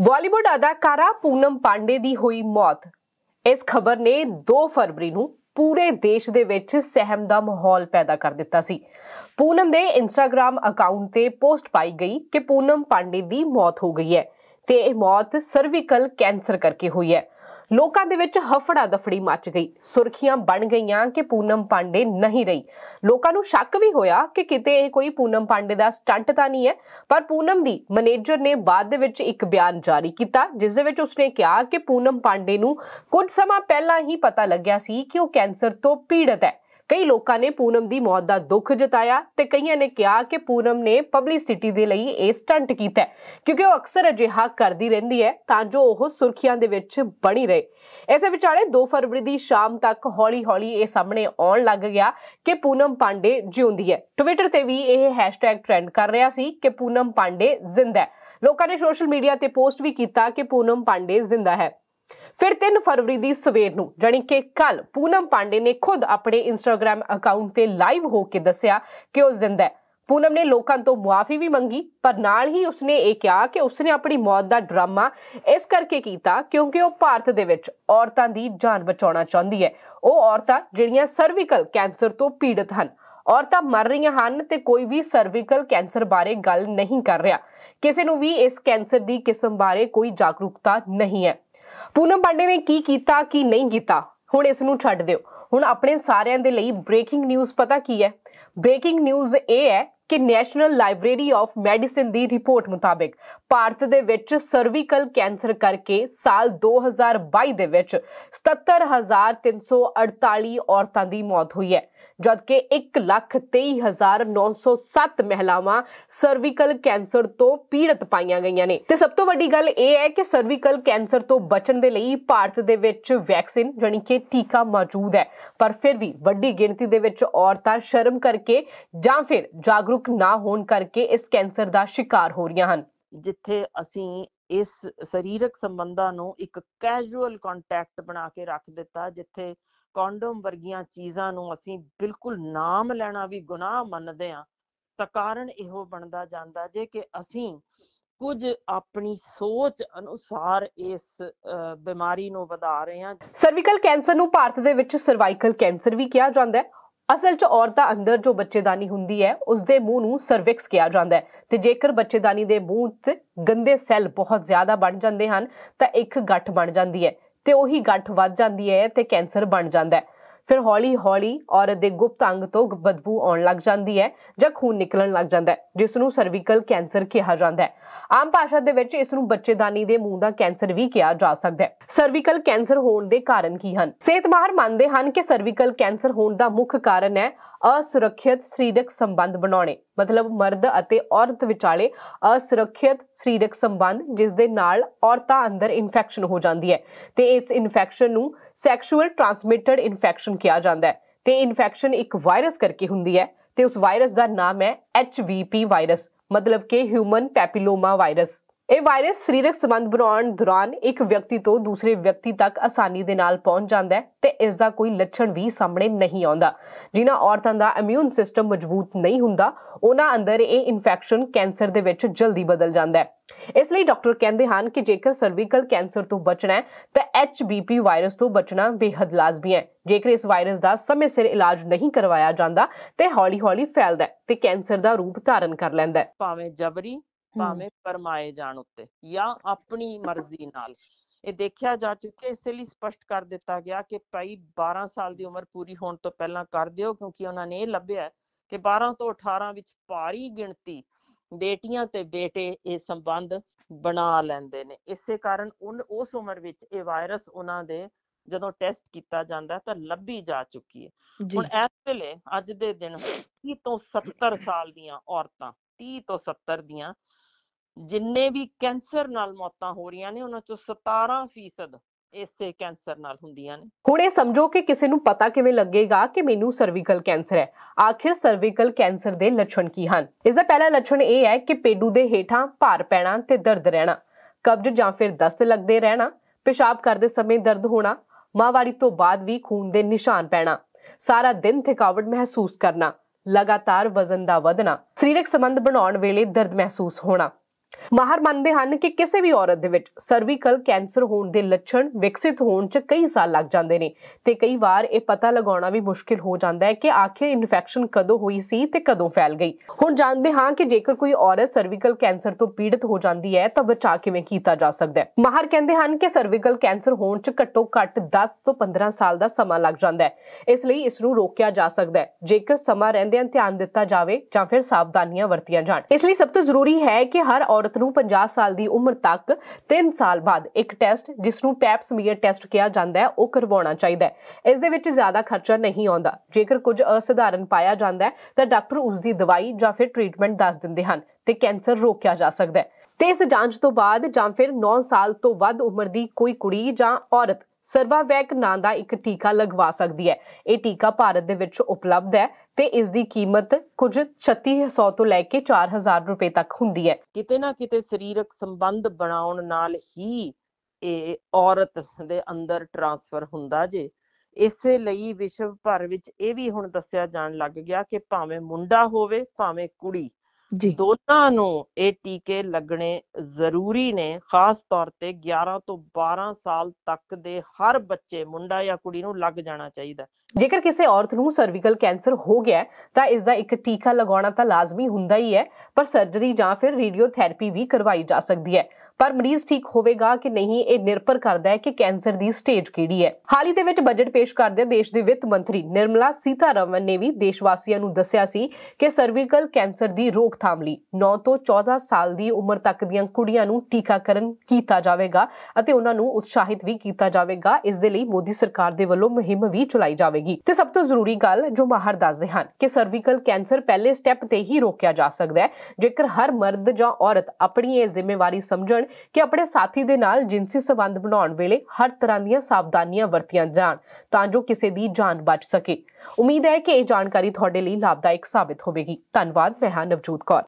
ਬਾਲੀਵੁੱਡ ਅਦਾਕਾਰਾ ਪੂਨਮ ਪਾਂਡੇ ਦੀ ਹੋਈ ਮੌਤ ਇਸ ਖਬਰ ਨੇ 2 ਫਰਵਰੀ ਨੂੰ ਪੂਰੇ ਦੇਸ਼ ਦੇ ਵਿੱਚ ਸਹਿਮ ਦਾ ਮਾਹੌਲ ਪੈਦਾ ਕਰ ਦਿੱਤਾ ਸੀ ਪੂਨਮ ਦੇ ਇੰਸਟਾਗ੍ਰam ਅਕਾਊਂਟ ਤੇ ਪੋਸਟ ਪਾਈ ਗਈ ਕਿ ਪੂਨਮ ਪਾਂਡੇ ਦੀ ਮੌਤ ਹੋ ਗਈ ਹੈ ਤੇ ਇਹ ਮੌਤ ਸਰਵਿਕਲ ਕੈਂਸਰ ਕਰਕੇ ਹੋਈ ਹੈ ਲੋਕਾਂ ਦੇ ਵਿੱਚ ਹਫੜਾ ਦਫੜੀ ਮਚ ਗਈ ਸੁਰਖੀਆਂ ਬਣ ਗਈਆਂ ਕਿ ਪੂਨਮ ਪਾਂਡੇ ਨਹੀਂ ਰਹੀ ਲੋਕਾਂ ਨੂੰ ਸ਼ੱਕ ਵੀ ਹੋਇਆ ਕਿ ਕਿਤੇ ਇਹ ਕੋਈ ਪੂਨਮ ਪਾਂਡੇ ਦਾ ਸਟੰਟ ਤਾਂ ਨਹੀਂ ਹੈ ਪਰ ਪੂਨਮ ਦੀ ਮੈਨੇਜਰ ਨੇ ਬਾਅਦ ਦੇ ਵਿੱਚ ਇੱਕ ਬਿਆਨ ਜਾਰੀ ਕੀਤਾ ਜਿਸ ਦੇ ਵਿੱਚ ਉਸਨੇ ਕਿਹਾ ਕਿ ਪੂਨਮ ਪਾਂਡੇ ਨੂੰ ਕੁਝ ਸਮਾਂ ਪਹਿਲਾਂ ਹੀ ਪਤਾ ਲੱਗਿਆ ਸੀ ਕਿ ਉਹ ਕੈਂਸਰ ਤੋਂ ਪੀੜਤ ਹੈ ਕਈ ਲੋਕਾਂ ਨੇ ਪੂਨਮ ਦੀ ਮੌਤ ਦਾ ਦੁੱਖ ਜਤਾਇਆ ਤੇ ਕਈਆਂ ਨੇ ਕਿਹਾ ਕਿ ਪੂਨਮ ਨੇ ਪਬਲਿਸਿਟੀ ਦੇ ਲਈ ਇਹ ਸਟੰਟ ਕੀਤਾ ਕਿਉਂਕਿ ਉਹ ਅਕਸਰ ਅਜਿਹਾ ਕਰਦੀ ਰਹਿੰਦੀ ਹੈ ਤਾਂ ਜੋ ਉਹ ਸੁਰਖੀਆਂ ਦੇ ਵਿੱਚ ਬਣੀ ਰਹੇ ਇਸੇ ਵਿਚਾਲੇ 2 ਫਰਵਰੀ ਦੀ ਸ਼ਾਮ ਤੱਕ ਹੌਲੀ-ਹੌਲੀ ਇਹ ਸਾਹਮਣੇ ਆਉਣ ਲੱਗ ਗਿਆ ਕਿ ਪੂਨਮ ਪਾਂਡੇ ਜਿਉਂਦੀ ਹੈ ਟਵਿੱਟਰ ਤੇ ਵੀ ਇਹ ਹੈਸ਼ਟੈਗ ਟ੍ਰੈਂਡ ਕਰ ਰਿਹਾ ਸੀ ਕਿ ਪੂਨਮ ਪਾਂਡੇ ਜ਼ਿੰਦਾ ਹੈ ਲੋਕਾਂ ਨੇ ਸੋਸ਼ਲ ਮੀਡੀਆ ਤੇ ਪੋਸਟ ਵੀ ਕੀਤਾ ਕਿ ਪੂਨਮ ਪਾਂਡੇ ਜ਼ਿੰਦਾ ਹੈ ਫਿਰ 3 ਫਰਵਰੀ ਦੀ ਸਵੇਰ ਨੂੰ ਜਾਨੀ ਕਿ ਕੱਲ ਪੂਨਮ ਪਾਂਡੇ ਨੇ ਖੁਦ ਆਪਣੇ ਇੰਸਟਾਗ੍ਰam ਅਕਾਊਂਟ ਤੇ ਲਾਈਵ ਹੋ ਕੇ ਦੱਸਿਆ ਕਿ ਉਹ ਜ਼ਿੰਦਾ ਹੈ ਪੂਨਮ ਨੇ ਲੋਕਾਂ ਤੋਂ ਮੁਆਫੀ ਵੀ ਮੰਗੀ ਪਰ ਨਾਲ ਹੀ ਉਸਨੇ ਇਹ ਕਿਹਾ ਕਿ ਉਸਨੇ ਆਪਣੀ ਮੌਤ ਦਾ ਡਰਾਮਾ ਇਸ ਕਰਕੇ ਕੀਤਾ ਕਿਉਂਕਿ ਉਹ ਭਾਰਤ ਦੇ ਵਿੱਚ ਔਰਤਾਂ ਦੀ ਜਾਨ ਬਚਾਉਣਾ ਚਾਹੁੰਦੀ ਹੈ ਉਹ ਔਰਤਾਂ ਜਿਹੜੀਆਂ ਸਰਵਿਕਲ ਕੈਂਸਰ ਤੋਂ ਪੀੜਤ ਹਨ ਔਰਤਾਂ ਮਰ ਰਹੀਆਂ ਹਨ ਤੇ ਕੋਈ ਵੀ ਸਰਵਿਕਲ ਕੈਂਸਰ ਬਾਰੇ ਗੱਲ ਨਹੀਂ ਕਰ ਰਿਹਾ ਕਿਸੇ ਨੂੰ ਵੀ ਇਸ ਕੈਂਸਰ ਦੀ ਕਿਸਮ ਬਾਰੇ ਕੋਈ ਜਾਗਰੂਕਤਾ ਨਹੀਂ ਹੈ ਪੂਨਮ ਪਾਂਡੇ ਨੇ ਕੀ ਕੀਤਾ ਕੀ ਨਹੀਂ ਕੀਤਾ ਹੁਣ ਇਸ ਨੂੰ ਛੱਡ ਦਿਓ ਹੁਣ ਆਪਣੇ ਸਾਰਿਆਂ ਦੇ ਲਈ ਬ੍ਰੇਕਿੰਗ ਨਿਊਜ਼ ਪਤਾ ਕੀ ਹੈ ਬ੍ਰੇਕਿੰਗ ਨਿਊਜ਼ ਇਹ ਹੈ ਕਿ ਨੈਸ਼ਨਲ ਲਾਇਬ੍ਰੇਰੀ ਆਫ ਮੈਡੀਸਿਨ ਦੀ ਰਿਪੋਰਟ ਮੁਤਾਬਕ ਭਾਰਤ ਦੇ ਵਿੱਚ ਸਰਵੀਕਲ ਕੈਂਸਰ ਕਰਕੇ ਸਾਲ 2022 ਦੇ ਵਿੱਚ 77348 ਔਰਤਾਂ ਦੀ ਮੌਤ ਹੋਈ ਹੈ ਜਦਕਿ 1,23,907 ਮਹਿਲਾਵਾਂ ਸਰਵਿਕਲ ਕੈਂਸਰ ਤੋਂ ਪੀੜਤ ਪਾਈਆਂ ਗਈਆਂ ਨੇ ਤੇ ਸਭ ਤੋਂ ਵੱਡੀ ਗੱਲ ਇਹ ਹੈ ਕਿ ਸਰਵਿਕਲ ਕੈਂਸਰ ਤੋਂ ਬਚਣ ਦੇ ਲਈ ਭਾਰਤ ਦੇ ਵਿੱਚ ਵੈਕਸੀਨ ਜਾਨੀ ਕਿ ਟੀਕਾ ਮੌਜੂਦ ਹੈ ਪਰ ਫਿਰ ਵੀ ਵੱਡੀ ਗਿਣਤੀ ਦੇ ਵਿੱਚ ਔਰਤਾਂ ਸ਼ਰਮ ਕਰਕੇ ਜਾਂ ਫਿਰ ਜਾਗਰੂਕ ਨਾ ਹੋਣ ਕਰਕੇ ਇਸ ਕੈਂਸਰ ਦਾ ਸ਼ਿਕਾਰ ਹੋ ਰਹੀਆਂ ਹਨ ਜਿੱਥੇ ਅਸੀਂ ਇਸ ਸਰੀਰਕ ਸੰਬੰਧਾਂ ਨੂੰ ਇੱਕ ਕੈਜੂਅਲ ਕੰਟੈਕਟ ਬਣਾ ਕੇ ਰੱਖ ਦਿੱਤਾ ਜਿੱਥੇ ਕੌਂਡਮ ਵਰਗੀਆਂ ਚੀਜ਼ਾਂ ਨੂੰ ਅਸੀਂ ਬਿਲਕੁਲ ਨਾਮ ਲੈਣਾ ਵੀ ਗੁਨਾਹ ਮੰਨਦੇ ਆ ਤਾਂ ਕਾਰਨ ਇਹੋ ਬਣਦਾ ਜਾਂਦਾ ਜੇ ਕਿ ਅਸੀਂ ਕੁਝ ਆਪਣੀ ਸੋਚ ਅਨੁਸਾਰ ਇਸ ਬਿਮਾਰੀ ਨੂੰ ਵਧਾ ਰਹੇ ਹਾਂ ਸਰਵਿਕਲ ਕੈਂਸਰ ਨੂੰ ਭਾਰਤ ਦੇ ਵਿੱਚ ਸਰਵਾਈਕਲ ਕੈਂਸਰ ਵੀ ਕਿਹਾ ਜਾਂਦਾ ਹੈ ਅਸਲ 'ਚ ਔਰਤਾਂ ਅੰਦਰ ਜੋ ਬੱਚੇਦਾਨੀ ਹੁੰਦੀ ਹੈ ਉਸ ਦੇ ਮੂੰਹ ਨੂੰ ਸਰਵਿਕਸ ਕਿਹਾ ਜਾਂਦਾ ਹੈ ਤੇ ਜੇਕਰ ਬੱਚੇਦਾਨੀ ਦੇ ਮੂੰਹ 'ਚ ਗੰਦੇ ਸੈੱਲ ਬਹੁਤ ਜ਼ਿਆਦਾ ਬਣ ਜਾਂਦੇ ਹਨ ਤਾਂ ਇੱਕ ਗੱਠ ਬਣ ਜਾਂਦੀ ਹੈ ਤੇ ਉਹੀ ਗੱਠ ਵੱਧ ਜਾਂਦੀ ਹੈ ਤੇ ਕੈਂਸਰ ਬਣ ਜਾਂਦਾ ਹੈ ਫਿਰ ਹੌਲੀ-ਹੌਲੀ ਔਰਤ ਦੇ ਗੁਪਤ ਅੰਗ ਤੋਂ ਬਦਬੂ ਆਉਣ ਲੱਗ ਜਾਂਦੀ ਹੈ ਜਾਂ ਖੂਨ ਨਿਕਲਣ ਲੱਗ ਜਾਂਦਾ ਹੈ ਜਿਸ ਨੂੰ ਸਰਵਿਕਲ ਕੈਂਸਰ ਕਿਹਾ ਜਾਂਦਾ ਹੈ ਆਮ ਭਾਸ਼ਾ ਦੇ ਵਿੱਚ ਇਸ ਨੂੰ ਬੱਚੇਦਾਨੀ ਦੇ ਮੂੰਹ ਦਾ ਕੈਂਸਰ ਵੀ ਕਿਹਾ ਜਾ ਸਕਦਾ ਹੈ ਸਰਵਿਕਲ ਕੈਂਸਰ ਹੋਣ ਦੇ ਕਾਰਨ ਕੀ ਹਨ ਸਿਹਤ ਮਾਹਰ ਮੰਨਦੇ ਹਨ ਕਿ ਸਰਵਿਕਲ ਕੈਂਸਰ ਹੋਣ ਦਾ ਮੁੱਖ ਕਾਰਨ ਹੈ ਅਸੁਰੱਖਿਅਤ ਸਰੀਰਕ ਸੰਬੰਧ ਬਣਾਉਣੇ ਮਤਲਬ ਮਰਦ ਅਤੇ ਔਰਤ ਵਿਚਾਲੇ ਅਸੁਰੱਖਿਅਤ ਸਰੀਰਕ ਸੰਬੰਧ ਜਿਸ ਦੇ ਨਾਲ ਔਰਤਾਂ ਅੰਦਰ ਇਨਫੈਕਸ਼ਨ ਹੋ ਜਾਂਦੀ ਹੈ ਤੇ ਇਸ ਇਨਫੈਕਸ਼ਨ ਨੂੰ ਸੈਕਸ਼ੂਅਲ ਟ੍ਰਾਂਸਮਿਟਡ ਇਨਫੈਕਸ਼ਨ ਕਿਹਾ ਜਾਂਦਾ ਹੈ ਤੇ ਇਨਫੈਕਸ਼ਨ ਇੱਕ ਵਾਇਰਸ ਕਰਕੇ ਹੁੰਦੀ ਹੈ ਤੇ ਉਸ ਵਾਇਰਸ ਦਾ ਨਾਮ ਹੈ ਪੀ ਵਾਇਰਸ ਮਤਲਬ ਕਿ ਹਿਊਮਨ ਪੈਪਿਲੋਮਾ ਵਾਇਰਸ ਇਹ ਵਾਇਰਸ ਸਰੀਰਕ ਸੰਬੰਧ ਬਣਾਉਣ ਦੌਰਾਨ ਇੱਕ ਵਿਅਕਤੀ ਤੋਂ ਦੂਸਰੇ ਵਿਅਕਤੀ ਤੱਕ ਆਸਾਨੀ ਦੇ ਨਾਲ ਪਹੁੰਚ ਜਾਂਦਾ ਹੈ ਤੇ ਇਸ ਦਾ ਕੋਈ ਲੱਛਣ ਵੀ ਸਾਹਮਣੇ ਨਹੀਂ ਆਉਂਦਾ ਜਿਨ੍ਹਾਂ ਔਰਤਾਂ ਦਾ ਇਮਿਊਨ ਸਿਸਟਮ ਮਜ਼ਬੂਤ ਨਹੀਂ ਹੁੰਦਾ ਉਹਨਾਂ ਅੰਦਰ ਇਹ ਇਨਫੈਕਸ਼ਨ ਕੈਂਸਰ ਦੇ ਵਿੱਚ ਜਲਦੀ ਬਦਲ ਜਾਂਦਾ ਹੈ ਇਸ ਲਈ ਡਾਕਟਰ ਕਹਿੰਦੇ ਹਨ ਕਿ ਜੇਕਰ ਸਰਵਿਕਲ ਕੈਂਸਰ ਤੋਂ ਬਚਣਾ ਹੈ ਤਾਂ HBP ਵਾਇਰਸ ਤੋਂ ਬਚਣਾ ਬੇहद ਲਾਜ਼ਮੀ ਹੈ ਜੇਕਰ ਇਸ ਵਾਇਰਸ ਦਾ ਸਮੇਂ ਸਿਰ ਇਲਾਜ ਨਹੀਂ ਕਰਵਾਇਆ ਜਾਂਦਾ ਤੇ ਹੌਲੀ-ਹੌਲੀ ਫੈਲਦਾ ਹੈ ਤੇ ਕੈਂਸਰ ਦਾ ਰੂਪ ਧਾਰਨ ਕਰ ਲੈਂਦਾ ਹੈ ਭਾਵੇਂ ਜਬਰੀ ਭਾਵੇਂ ਪਰਮਾਏ ਜਾਣ ਉੱਤੇ ਜਾਂ ਆਪਣੀ ਮਰਜ਼ੀ ਨਾਲ ਇਹ ਦੇਖਿਆ ਜਾ ਚੁੱਕਿਆ ਇਸ ਲਈ ਸਪਸ਼ਟ ਕਰ ਦਿੱਤਾ ਗਿਆ ਕਿ ਭਾਈ 12 ਸਾਲ ਦੀ ਉਮਰ ਪੂਰੀ ਹੋਣ ਤੋਂ ਪਹਿਲਾਂ ਕਰ ਦਿਓ ਕਿਉਂਕਿ ਉਹਨਾਂ ਨੇ ਇਹ ਲੱਭਿਆ ਕਿ 12 ਤੋਂ 18 ਵਿੱਚ ਭਾਰੀ ਗਿਣਤੀ ਬੇਟੀਆਂ ਤੇ ਬੇਟੇ ਇਹ ਸੰਬੰਧ ਬਣਾ ਲੈਂਦੇ ਨੇ ਇਸੇ ਕਾਰਨ ਉਸ ਉਮਰ ਵਿੱਚ ਇਹ ਵਾਇਰਸ ਉਹਨਾਂ ਦੇ ਜਦੋਂ ਟੈਸਟ ਕੀਤਾ ਜਾਂਦਾ ਤਾਂ ਲੱਭੀ ਜਾ ਚੁੱਕੀ ਹੈ ਹੁਣ ਇਸ ਵੇਲੇ ਅੱਜ ਦੇ ਦਿਨ 30 ਤੋਂ 70 ਸਾਲ ਦੀਆਂ ਔਰਤਾਂ 30 ਤੋਂ 70 ਦੀਆਂ ਜਿੰਨੇ ਵੀ ਕੈਂਸਰ ਨਾਲ ਮੌਤਾਂ ਹੋ ਰਹੀਆਂ ਨੇ ਉਹਨਾਂ ਚੋਂ 17% ਇਸੇ ਕੈਂਸਰ ਨਾਲ ਹੁੰਦੀਆਂ ਨੇ ਹੁਣ ਇਹ ਸਮਝੋ ਕਿ ਕਿਸੇ ਨੂੰ ਪਤਾ ਕਿਵੇਂ ਲੱਗੇਗਾ ਕਿ ਮੈਨੂੰ ਸਰਵਿਕਲ ਕੈਂਸਰ ਹੈ ਆਖਿਰ ਸਰਵਿਕਲ ਕੈਂਸਰ ਦੇ ਲੱਛਣ ਕੀ ਹਨ ਇਸ ਦਾ ਪਹਿਲਾ ਲੱਛਣ ਇਹ ਹੈ ਕਿ ਪੇਡੂ ਦੇ ਹੇਠਾਂ ਭਾਰ ਪੈਣਾ ਤੇ ਦਰਦ ਰਹਿਣਾ ਕਬਜ਼ ਜਾਂ ਫਿਰ ਦਸਤ ਲੱਗਦੇ ਰਹਿਣਾ ਪਿਸ਼ਾਬ ਕਰਦੇ ਸਮੇਂ ਦਰਦ ਹੋਣਾ ਮਾਹਵਾਰੀ ਤੋਂ ਬਾਅਦ ਵੀ ਖੂਨ ਦੇ ਨਿਸ਼ਾਨ ਪੈਣਾ ਸਾਰਾ ਦਿਨ ਥਕਾਵਟ ਮਹਿਸੂਸ ਕਰਨਾ ਲਗਾਤਾਰ ਵਜ਼ਨ ਦਾ ਵਧਣਾ ਸਰੀਰਕ ਸੰਬੰਧ ਬਣਾਉਣ ਵੇਲੇ ਦਰਦ ਮਹਿਸੂਸ ਹੋਣਾ ਮਾਹਰ ਮੰਨਦੇ ਹਨ ਕਿ ਕਿਸੇ ਵੀ ਔਰਤ ਦੇ ਵਿੱਚ ਸਰਵੀਕਲ ਕੈਂਸਰ ਹੋਣ ਦੇ ਲੱਛਣ ਵਿਕਸਿਤ ਹੋਣ 'ਚ ਕਈ ਸਾਲ ਲੱਗ ਜਾਂਦੇ ਨੇ ਤੇ ਕਈ ਵਾਰ ਇਹ ਪਤਾ ਲਗਾਉਣਾ ਵੀ ਮੁਸ਼ਕਿਲ ਹੋ ਜਾਂਦਾ ਹੈ ਕਿ ਆਖਿਰ ਇਨਫੈਕਸ਼ਨ ਕਦੋਂ ਹੋਈ ਸੀ ਤੇ ਕਦੋਂ ਫੈਲ ਗਈ ਹੁਣ ਜਾਣਦੇ ਹਾਂ ਕਿ ਜੇਕਰ ਕੋਈ ਔਰਤ ਸਰਵੀਕਲ ਕੈਂਸਰ ਤੋਂ ਪੀੜਤ ਹੋ ਜਾਂਦੀ ਹੈ ਤਾਂ ਬਚਾਅ ਕਿਵੇਂ ਕੀਤਾ ਜਾ ਸਕਦਾ ਹੈ ਮਾਹਰ ਕਹਿੰਦੇ ਹਨ ਕਿ ਸਰਵੀਕਲ ਕੈਂਸਰ ਹੋਣ 'ਚ ਘੱਟੋ ਘੱਟ 10 ਤੋਂ 15 ਸਾਲ ਦਾ ਸਮਾਂ ਲੱਗ ਜਾਂਦਾ ਹੈ ਇਸ ਲਈ ਇਸ ਨੂੰ ਰੋਕਿਆ ਜਾ ਸਕਦਾ ਹੈ ਜੇਕਰ ਸਮਾਂ ਰਹਿੰਦਿਆਂ ਧਿਆਨ ਦਿੱਤਾ ਜਾਵੇ ਜਾਂ ਫਿਰ ਸਾਵਧਾਨੀਆਂ ਵਰਤੀਆਂ ਜਾਣ ਇਸ ਲਈ ਸਭ ਤੋਂ ਜ਼ਰੂਰੀ ਹੈ ਕਿ ਹਰ ਔਰਤ ਔਰਤ ਨੂੰ 50 ਸਾਲ ਦੀ ਉਮਰ ਤੱਕ 3 ਸਾਲ ਬਾਅਦ ਇੱਕ ਟੈਸਟ ਜਿਸ ਨੂੰ ਪੈਪ ਸਮੀਅਰ ਟੈਸਟ ਕਿਹਾ ਜਾਂਦਾ ਹੈ ਉਹ ਕਰਵਾਉਣਾ ਚਾਹੀਦਾ ਹੈ ਇਸ ਦੇ ਵਿੱਚ ਜ਼ਿਆਦਾ ਖਰਚਾ ਨਹੀਂ ਆਉਂਦਾ ਜੇਕਰ ਕੁਝ ਅਸਧਾਰਨ ਪਾਇਆ ਜਾਂਦਾ ਹੈ ਤਾਂ ਡਾਕਟਰ ਉਸ ਦੀ ਦਵਾਈ ਜਾਂ ਫਿਰ ਟ੍ਰੀਟਮੈਂਟ ਦੱਸ ਦਿੰਦੇ ਹਨ ਤੇ ਕੈਂਸਰ ਰੋਕਿਆ ਜਾ ਸਕਦਾ ਹੈ ਤੇ ਇਸ ਜਾਂਚ ਤੋਂ ਬਾਅਦ ਜਾਂ ਫਿਰ 9 ਸਾਲ ਤੋਂ ਵੱਧ ਉਮਰ ਦੀ ਕੋਈ ਕੁੜੀ ਜਾਂ ਔਰਤ ਸਰਵਾਵੈਕ ਨਾਂ ਦਾ ਇੱਕ ਟੀਕਾ ਲਗਵਾ ਸਕਦੀ ਹੈ ਇਹ ਟੀਕਾ ਭਾਰਤ ਦੇ ਵਿੱਚ ਉਪਲਬਧ ਹੈ ਤੇ ਇਸ ਦੀ ਕੀਮਤ ਕੁਝ 3600 ਤੋਂ ਲੈ ਕੇ 4000 ਰੁਪਏ ਤੱਕ ਹੁੰਦੀ ਹੈ ਕਿਤੇ ਨਾ ਕਿਤੇ ਸਰੀਰਕ ਸੰਬੰਧ ਬਣਾਉਣ ਨਾਲ ਹੀ ਇਹ ਔਰਤ ਦੇ ਅੰਦਰ ਟਰਾਂਸਫਰ ਹੁੰਦਾ ਜੇ ਇਸੇ ਲਈ ਵਿਸ਼ਵ ਭਰ ਵਿੱਚ ਇਹ ਵੀ ਹੁਣ ਦੱਸਿਆ ਜਾਣ ਲੱਗ ਗਿਆ ਕਿ ਭਾਵੇਂ ਮੁੰਡਾ ਹੋਵੇ ਭਾਵੇਂ ਕੁੜੀ ਜੀ ਦੋਨਾਂ ਨੂੰ ਇਹ ਟੀਕੇ ਲੱਗਣੇ ਜ਼ਰੂਰੀ ਨੇ ਖਾਸ ਤੌਰ ਤੇ 11 ਤੋਂ 12 ਸਾਲ ਤੱਕ ਦੇ ਹਰ ਬੱਚੇ ਮੁੰਡਾ ਜਾਂ ਕੁੜੀ ਨੂੰ ਲੱਗ ਜਾਣਾ ਚਾਹੀਦਾ ਜੇਕਰ ਕਿਸੇ ਔਰਤ ਨੂੰ ਸਰਵਿਕਲ ਕੈਂਸਰ ਹੋ ਗਿਆ ਤਾਂ ਇਸ ਦਾ ਇੱਕ ਟੀਕਾ ਲਗਾਉਣਾ ਤਾਂ ਲਾਜ਼ਮੀ ਹੁੰਦਾ ਹੀ ਹੈ ਪਰ ਸਰਜਰੀ ਜਾਂ ਫਿਰ ਰੇਡੀਓਥੈਰੇਪੀ ਵੀ ਕਰਵਾਈ ਜਾ ਸਕਦੀ ਹੈ ਪਰ ਮਰੀਜ਼ ਠੀਕ ਹੋਵੇਗਾ ਕਿ ਨਹੀਂ ਇਹ ਨਿਰਭਰ ਕਰਦਾ ਹੈ ਕਿ ਕੈਂਸਰ ਦੀ ਸਟੇਜ ਕਿਹੜੀ ਹੈ ਹਾਲ ਹੀ ਦੇ ਵਿੱਚ ਬਜਟ ਪੇਸ਼ ਕਰਦੇ ਦੇਸ਼ ਦੇ ਵਿੱਤ ਮੰਤਰੀ ਨਿਰਮਲਾ ਸੀਤਾਰਮਨ ਨੇ ਵੀ ਦੇਸ਼ ਵਾਸੀਆਂ ਨੂੰ ਦੱਸਿਆ ਸੀ ਕਿ ਸਰਵੀਕਲ ਕੈਂਸਰ ਦੀ ਰੋਕਥਾਮ ਲਈ 9 ਤੋਂ 14 ਸਾਲ ਦੀ ਉਮਰ ਤੱਕ ਦੀਆਂ ਕੁੜੀਆਂ ਨੂੰ ਟੀਕਾਕਰਨ ਕੀਤਾ ਜਾਵੇਗਾ ਅਤੇ ਉਹਨਾਂ ਨੂੰ ਉਤਸ਼ਾਹਿਤ ਵੀ ਕੀਤਾ ਜਾਵੇਗਾ ਇਸ ਦੇ ਲਈ ਮੋਦੀ ਸਰਕਾਰ ਦੇ ਵੱਲੋਂ ਮੁਹਿੰਮ ਵੀ ਚਲਾਈ ਜਾਵੇਗੀ ਤੇ ਸਭ ਤੋਂ ਜ਼ਰੂਰੀ ਗੱਲ ਜੋ ਮਾਹਰ ਦੱਸਦੇ ਹਨ ਕਿ ਸਰਵੀਕਲ ਕੈਂਸਰ ਪਹਿਲੇ ਸਟੈਪ ਤੇ ਹੀ ਰੋਕਿਆ ਜਾ ਸਕਦਾ ਹੈ ਜੇਕਰ ਹਰ ਮਰਦ ਜਾਂ ਔਰਤ ਆਪਣੀ ਇਹ ਜ਼ਿੰਮੇਵਾਰੀ ਸਮਝਣ कि अपने साथी के जिनसी संबंध बनाने वेले हर तरह दावधानियां वरतिया जा किसी की जान बच सके उम्मीद है कि यह जानकारी थोड़े लिए लाभदायक साबित होगी धनबाद मैं हाँ नवजोत कौर